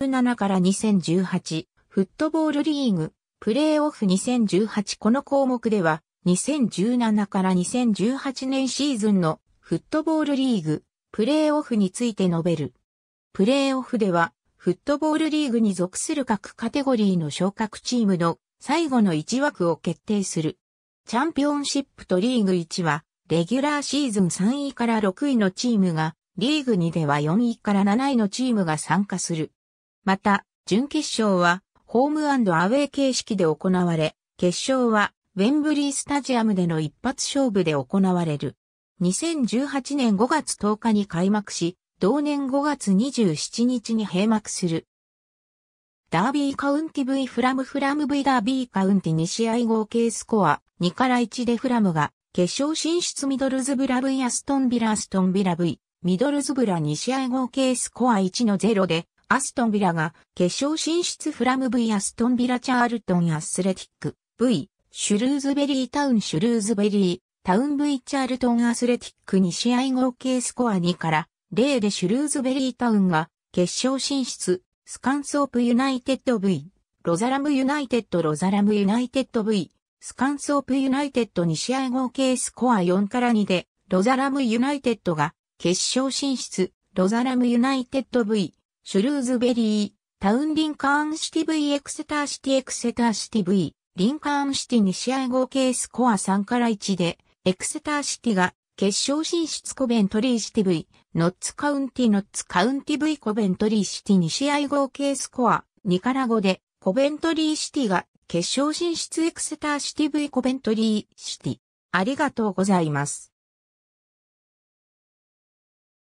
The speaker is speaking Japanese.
2017から2018、フットボールリーグ、プレーオフ2018この項目では、2017から2018年シーズンのフットボールリーグ、プレーオフについて述べる。プレーオフでは、フットボールリーグに属する各カテゴリーの昇格チームの最後の1枠を決定する。チャンピオンシップとリーグ1は、レギュラーシーズン3位から6位のチームが、リーグ2では4位から7位のチームが参加する。また、準決勝は、ホームアウェイ形式で行われ、決勝は、ウェンブリースタジアムでの一発勝負で行われる。2018年5月10日に開幕し、同年5月27日に閉幕する。ダービーカウンティ V フラムフラム V ダービーカウンティ2試合合計スコア2から1でフラムが決勝進出ミドルズブラ V アストンビラアストンビラ V ミドルズブラ2試合合計スコア1の0でアストンビラが決勝進出フラム V アストンビラチャールトンアスレティック V シュルーズベリータウンシュルーズベリータウン V チャールトンアスレティック2試合合計スコア2から0でシュルーズベリータウンが決勝進出スカンソープユナイテッド V ロザラムユナイテッドロザラムユナイテッド V スカンソープユナイテッド2試合合計スコア4から2でロザラムユナイテッドが決勝進出ロザラムユナイテッド V シュルーズベリー、タウンリンカーンシティ V エクセターシティエクセターシティ V、リンカーンシティ2試合合計スコア3から1で、エクセターシティが決勝進出コベントリーシティ V、ノッツカウンティノッツカウンティ V コベントリーシティ2試合合計スコア2から5で、コベントリーシティが決勝進出エクセターシティ V コベントリーシティ。ありがとうございます。